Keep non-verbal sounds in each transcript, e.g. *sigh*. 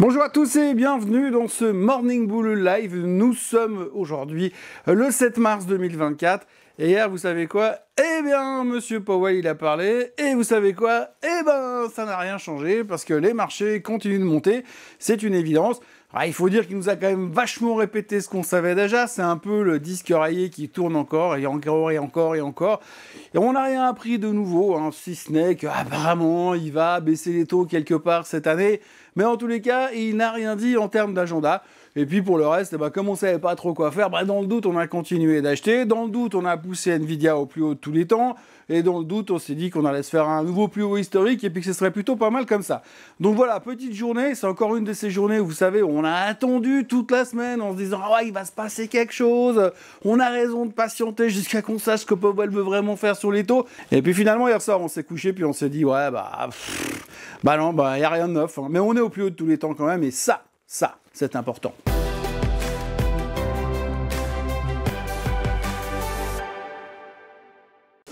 Bonjour à tous et bienvenue dans ce Morning Bull Live. Nous sommes aujourd'hui le 7 mars 2024. Et hier, vous savez quoi Eh bien, Monsieur Powell, il a parlé. Et vous savez quoi Eh ben, ça n'a rien changé parce que les marchés continuent de monter. C'est une évidence. Ah, il faut dire qu'il nous a quand même vachement répété ce qu'on savait déjà. C'est un peu le disque rayé qui tourne encore et encore et encore et encore. Et on n'a rien appris de nouveau, hein, si ce n'est qu'apparemment il va baisser les taux quelque part cette année. Mais en tous les cas, il n'a rien dit en termes d'agenda. Et puis pour le reste, eh ben, comme on savait pas trop quoi faire, bah, dans le doute, on a continué d'acheter. Dans le doute, on a poussé Nvidia au plus haut de tous les temps. Et dans le doute, on s'est dit qu'on allait se faire un nouveau plus haut historique et puis que ce serait plutôt pas mal comme ça. Donc voilà, petite journée. C'est encore une de ces journées où vous savez, on a attendu toute la semaine en se disant ah ouais, il va se passer quelque chose. On a raison de patienter jusqu'à qu'on sache ce que Powell veut vraiment faire sur les taux. Et puis finalement, hier soir, on s'est couché puis on s'est dit ouais bah bah non bah y a rien de neuf. Hein. Mais on est au plus haut de tous les temps quand même. Et ça, ça, c'est important.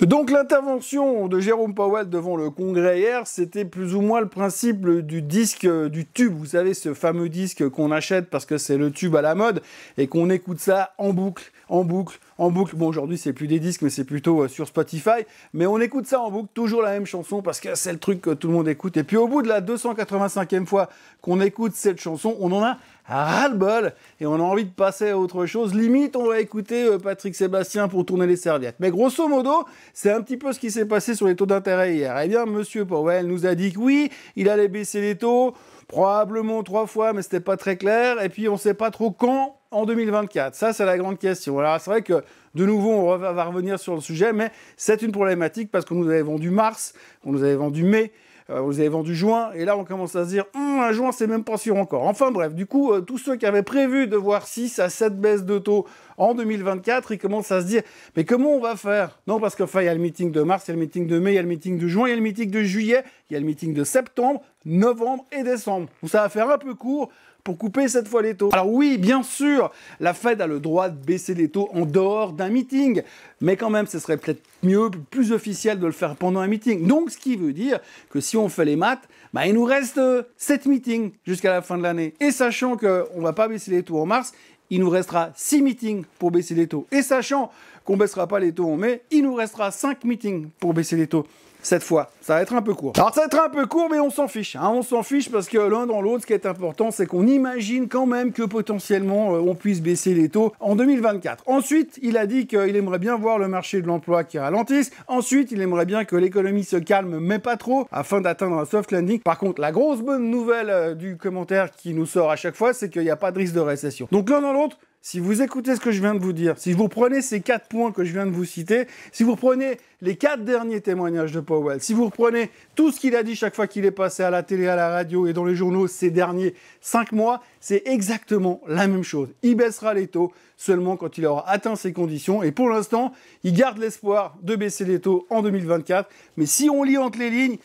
Donc l'intervention de Jérôme Powell devant le Congrès hier, c'était plus ou moins le principe du disque du tube. Vous savez, ce fameux disque qu'on achète parce que c'est le tube à la mode et qu'on écoute ça en boucle, en boucle, en boucle. Bon, aujourd'hui, c'est plus des disques, mais c'est plutôt euh, sur Spotify. Mais on écoute ça en boucle, toujours la même chanson, parce que c'est le truc que tout le monde écoute. Et puis, au bout de la 285e fois qu'on écoute cette chanson, on en a ras-le-bol et on a envie de passer à autre chose. Limite, on va écouter euh, Patrick Sébastien pour tourner les serviettes. Mais grosso modo, c'est un petit peu ce qui s'est passé sur les taux d'intérêt hier. Eh bien, Monsieur Powell nous a dit que oui, il allait baisser les taux, probablement trois fois, mais c'était pas très clair. Et puis, on sait pas trop quand en 2024 Ça, c'est la grande question. Alors, c'est vrai que, de nouveau, on va revenir sur le sujet, mais c'est une problématique parce qu'on nous avait vendu mars, on nous avait vendu mai, euh, on nous avait vendu juin, et là, on commence à se dire, hum, un juin, c'est même pas sûr encore. Enfin, bref, du coup, euh, tous ceux qui avaient prévu de voir 6 à 7 baisses de taux en 2024, ils commencent à se dire, mais comment on va faire Non, parce qu'enfin, il y a le meeting de mars, il y a le meeting de mai, il y a le meeting de juin, il y a le meeting de juillet, il y a le meeting de septembre, novembre et décembre. Donc, ça va faire un peu court pour couper cette fois les taux. Alors oui, bien sûr, la Fed a le droit de baisser les taux en dehors d'un meeting, mais quand même, ce serait peut-être mieux, plus officiel de le faire pendant un meeting. Donc ce qui veut dire que si on fait les maths, bah, il nous reste euh, sept 7 meetings jusqu'à la fin de l'année. Et sachant qu'on ne va pas baisser les taux en mars, il nous restera 6 meetings pour baisser les taux. Et sachant qu'on ne baissera pas les taux en mai, il nous restera 5 meetings pour baisser les taux cette fois. Ça va être un peu court. Alors ça va être un peu court, mais on s'en fiche. Hein. On s'en fiche parce que l'un dans l'autre, ce qui est important, c'est qu'on imagine quand même que potentiellement euh, on puisse baisser les taux en 2024. Ensuite, il a dit qu'il aimerait bien voir le marché de l'emploi qui ralentisse. Ensuite, il aimerait bien que l'économie se calme, mais pas trop, afin d'atteindre un soft landing. Par contre, la grosse bonne nouvelle euh, du commentaire qui nous sort à chaque fois, c'est qu'il n'y a pas de risque de récession. Donc l'un dans l'autre, si vous écoutez ce que je viens de vous dire, si vous prenez ces quatre points que je viens de vous citer, si vous prenez les quatre derniers témoignages de Powell, si vous reprenez tout ce qu'il a dit chaque fois qu'il est passé à la télé, à la radio et dans les journaux ces derniers cinq mois, c'est exactement la même chose. Il baissera les taux seulement quand il aura atteint ses conditions. Et pour l'instant, il garde l'espoir de baisser les taux en 2024. Mais si on lit entre les lignes,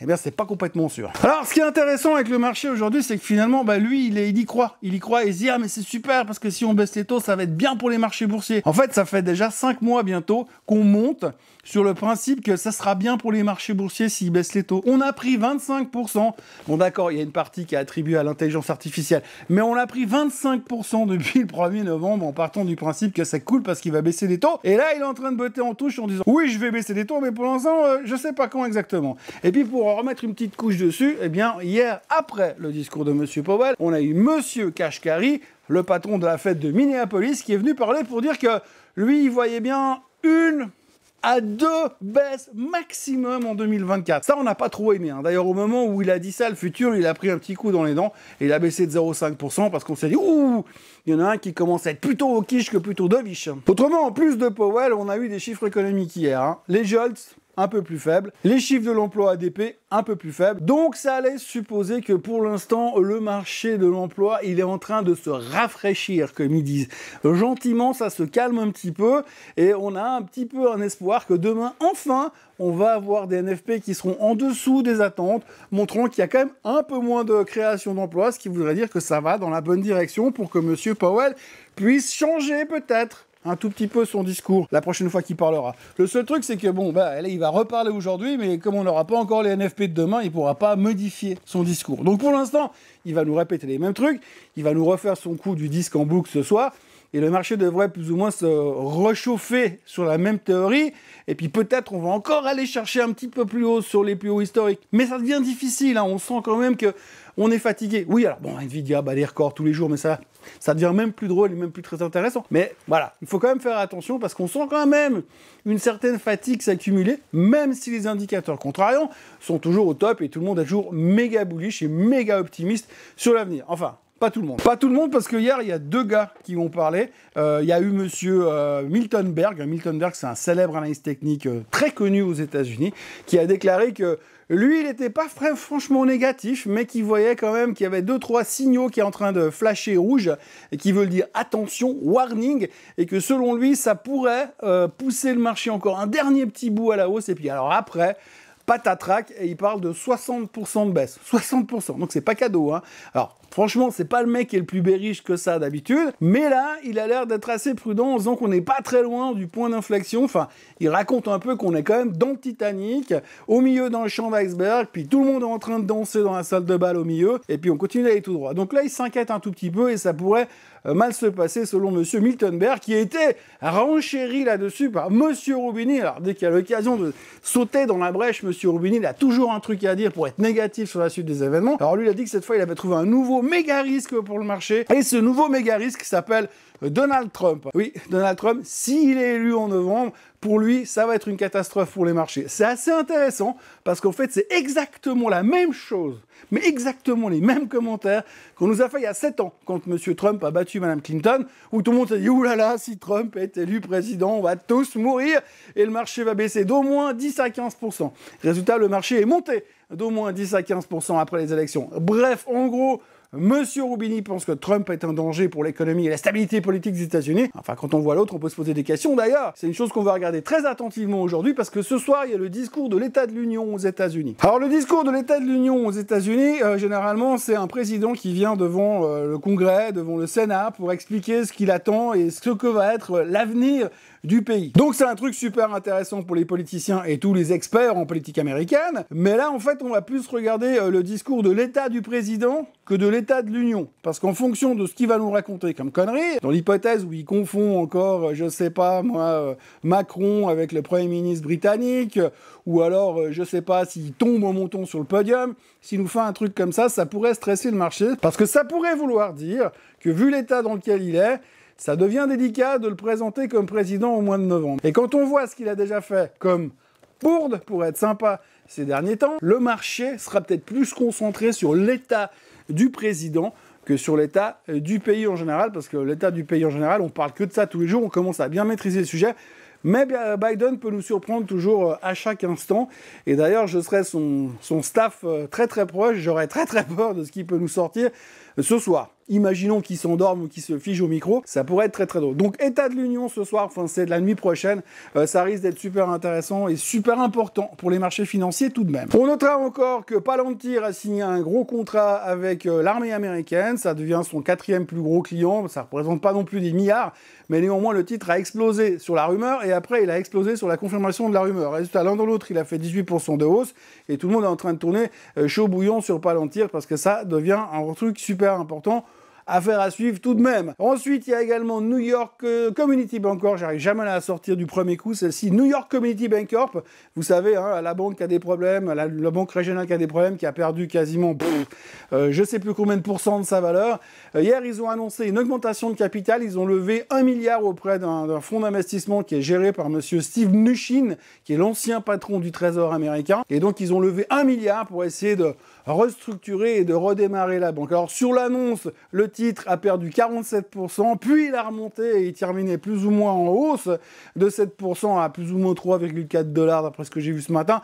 eh bien, c'est pas complètement sûr. Alors, ce qui est intéressant avec le marché aujourd'hui, c'est que finalement, bah, lui, il, y croit. Il y croit et se dit, ah, mais c'est super parce que si on baisse les taux, ça va être bien pour les marchés boursiers. En fait, ça fait déjà 5 mois bientôt qu'on monte sur le principe que ça sera bien pour les marchés boursiers s'ils baissent les taux. On a pris 25%. Bon, d'accord, il y a une partie qui est attribuée à l'intelligence artificielle, mais on a pris 25% depuis le 1er novembre en partant du principe que ça coule parce qu'il va baisser les taux. Et là, il est en train de botter en touche en disant, oui, je vais baisser les taux, mais pour l'instant, euh, je sais pas quand exactement. Et puis, pour pour remettre une petite couche dessus, eh bien, hier, après le discours de M. Powell, on a eu M. Kashkari, le patron de la fête de Minneapolis, qui est venu parler pour dire que lui, il voyait bien une à deux baisses maximum en 2024. Ça, on n'a pas trop aimé. Hein. D'ailleurs, au moment où il a dit ça, le futur, il a pris un petit coup dans les dents et il a baissé de 0,5% parce qu'on s'est dit, ouh, il y en a un qui commence à être plutôt au quiche que plutôt dovish. Autrement, en plus de Powell, on a eu des chiffres économiques hier. Hein. Les Jolts, un peu plus faible. Les chiffres de l'emploi ADP, un peu plus faible. Donc ça allait supposer que pour l'instant, le marché de l'emploi, il est en train de se rafraîchir, comme ils disent. Gentiment, ça se calme un petit peu et on a un petit peu un espoir que demain, enfin, on va avoir des NFP qui seront en dessous des attentes, montrant qu'il y a quand même un peu moins de création d'emplois, ce qui voudrait dire que ça va dans la bonne direction pour que Monsieur Powell puisse changer peut-être un tout petit peu son discours la prochaine fois qu'il parlera. Le seul truc, c'est que bon, bah, il va reparler aujourd'hui, mais comme on n'aura pas encore les NFP de demain, il pourra pas modifier son discours. Donc pour l'instant, il va nous répéter les mêmes trucs, il va nous refaire son coup du disque en boucle ce soir et le marché devrait plus ou moins se réchauffer sur la même théorie, et puis peut-être on va encore aller chercher un petit peu plus haut sur les plus hauts historiques. Mais ça devient difficile, hein. on sent quand même que on est fatigué. Oui, alors bon, Nvidia bat des records tous les jours, mais ça, ça devient même plus drôle et même plus très intéressant. Mais voilà, il faut quand même faire attention parce qu'on sent quand même une certaine fatigue s'accumuler, même si les indicateurs contrariants sont toujours au top et tout le monde est toujours méga bullish et méga optimiste sur l'avenir. Enfin, pas tout le monde. Pas tout le monde parce que hier, il y a deux gars qui ont parlé. Euh, il y a eu monsieur euh, Milton Berg. Milton Berg, c'est un célèbre analyste technique euh, très connu aux États-Unis qui a déclaré que lui, il n'était pas franchement négatif, mais qu'il voyait quand même qu'il y avait deux trois signaux qui est en train de flasher rouge et qui veulent dire attention, warning, et que selon lui, ça pourrait pousser le marché encore un dernier petit bout à la hausse. Et puis alors après patatrac et il parle de 60% de baisse. 60%, donc c'est pas cadeau. Hein. Franchement, c'est pas le mec qui est le plus berriche que ça d'habitude, mais là, il a l'air d'être assez prudent en disant qu'on n'est pas très loin du point d'inflexion. Enfin, il raconte un peu qu'on est quand même dans le Titanic, au milieu dans le champ d'iceberg, puis tout le monde est en train de danser dans la salle de bal au milieu, et puis on continue d'aller tout droit. Donc là, il s'inquiète un tout petit peu et ça pourrait euh, mal se passer selon monsieur Miltonberg qui a été renchéri là-dessus par monsieur Roubini. Alors dès qu'il a l'occasion de sauter dans la brèche, monsieur Roubini, il a toujours un truc à dire pour être négatif sur la suite des événements. Alors lui, il a dit que cette fois, il avait trouvé un nouveau méga risque pour le marché. Et ce nouveau méga risque s'appelle Donald Trump. Oui, Donald Trump, s'il est élu en novembre, pour lui, ça va être une catastrophe pour les marchés. C'est assez intéressant parce qu'en fait, c'est exactement la même chose, mais exactement les mêmes commentaires qu'on nous a fait il y a 7 ans quand M. Trump a battu Mme Clinton, où tout le monde s'est dit Ouh là là, si Trump est élu président, on va tous mourir et le marché va baisser d'au moins 10 à 15 Résultat, le marché est monté d'au moins 10 à 15 après les élections. Bref, en gros, Monsieur Rubini pense que Trump est un danger pour l'économie et la stabilité politique des États-Unis. Enfin, quand on voit l'autre, on peut se poser des questions. D'ailleurs, c'est une chose qu'on va regarder très attentivement aujourd'hui parce que ce soir, il y a le discours de l'État de l'Union aux États-Unis. Alors, le discours de l'État de l'Union aux États-Unis, euh, généralement, c'est un président qui vient devant euh, le Congrès, devant le Sénat pour expliquer ce qu'il attend et ce que va être l'avenir du pays. Donc c'est un truc super intéressant pour les politiciens et tous les experts en politique américaine, mais là en fait on va plus regarder euh, le discours de l'état du président que de l'état de l'Union. Parce qu'en fonction de ce qu'il va nous raconter comme conneries, dans l'hypothèse où il confond encore, euh, je sais pas moi, euh, Macron avec le Premier ministre britannique, ou alors je sais pas s'il tombe au montant sur le podium, s'il nous fait un truc comme ça, ça pourrait stresser le marché. Parce que ça pourrait vouloir dire que vu l'état dans lequel il est, ça devient délicat de le présenter comme président au mois de novembre. Et quand on voit ce qu'il a déjà fait comme bourde, pour être sympa, ces derniers temps, le marché sera peut-être plus concentré sur l'état du président que sur l'état du pays en général, parce que l'état du pays en général, on parle que de ça tous les jours, on commence à bien maîtriser le sujet. Mais euh, Biden peut nous surprendre toujours euh, à chaque instant. Et d'ailleurs, je serai son, staff euh, très très proche. J'aurais très très peur de ce qu'il peut nous sortir ce soir. Imaginons qu'ils s'endorme ou qu'il se fige au micro, ça pourrait être très très drôle. Donc état de l'union ce soir, enfin c'est de la nuit prochaine, euh, ça risque d'être super intéressant et super important pour les marchés financiers tout de même. On notera encore que Palantir a signé un gros contrat avec euh, l'armée américaine, ça devient son quatrième plus gros client, ça représente pas non plus des milliards, mais néanmoins le titre a explosé sur la rumeur et après il a explosé sur la confirmation de la rumeur. Résultat l'un dans l'autre il a fait 18% de hausse et tout le monde est en train de tourner euh, chaud bouillon sur Palantir parce que ça devient un truc super important Affaire à suivre tout de même. Ensuite, il y a également New York euh, Community Bank Corp. J'arrive jamais à la sortir du premier coup, celle-ci. New York Community Bank Corp. Vous savez, hein, la banque qui a des problèmes, la, banque régionale qui a des problèmes, qui a perdu quasiment, euh, je sais plus combien de pourcents de sa valeur. Euh, hier, ils ont annoncé une augmentation de capital. Ils ont levé un milliard auprès d'un fonds d'investissement qui est géré par monsieur Steve Mnuchin, qui est l'ancien patron du Trésor américain. Et donc, ils ont levé un milliard pour essayer de restructurer et de redémarrer la banque. Alors, sur l'annonce, le titre a perdu 47%, puis il a remonté et il terminait plus ou moins en hausse de 7% à plus ou moins 3,4 dollars d'après ce que j'ai vu ce matin.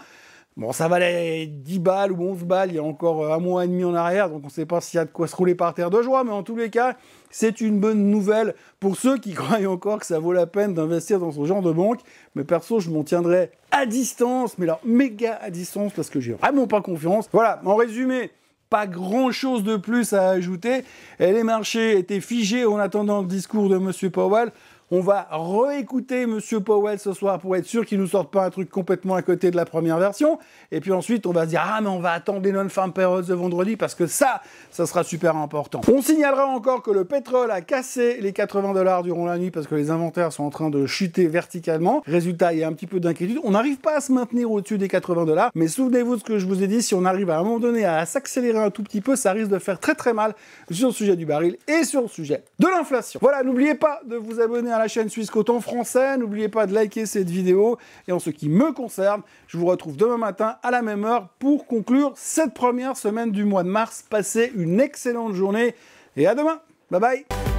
Bon, ça valait 10 balles ou 11 balles il y a encore un mois et demi en arrière, donc on ne sait pas s'il y a de quoi se rouler par terre de joie, mais en tous les cas, c'est une bonne nouvelle pour ceux qui *laughs* croient encore que ça vaut la peine d'investir dans ce genre de banque. Mais perso, je m'en tiendrai à distance, mais là méga à distance, parce que j'ai vraiment pas confiance. Voilà, en résumé, pas grand-chose de plus à ajouter. Et les marchés étaient figés en attendant le discours de M. Powell. On va réécouter Monsieur Powell ce soir pour être sûr qu'il nous sorte pas un truc complètement à côté de la première version. Et puis ensuite, on va se dire ah mais on va attendre les non-farm payrolls de vendredi parce que ça, ça sera super important. On signalera encore que le pétrole a cassé les 80 dollars durant la nuit parce que les inventaires sont en train de chuter verticalement. Résultat, il y a un petit peu d'inquiétude. On n'arrive pas à se maintenir au-dessus des 80 dollars, mais souvenez-vous de ce que je vous ai dit. Si on arrive à un moment donné à s'accélérer un tout petit peu, ça risque de faire très très mal sur le sujet du baril et sur le sujet de l'inflation. Voilà, n'oubliez pas de vous abonner à la chaîne Suisse Coton français. N'oubliez pas de liker cette vidéo. Et en ce qui me concerne, je vous retrouve demain matin à la même heure pour conclure cette première semaine du mois de mars. Passez une excellente journée et à demain. Bye bye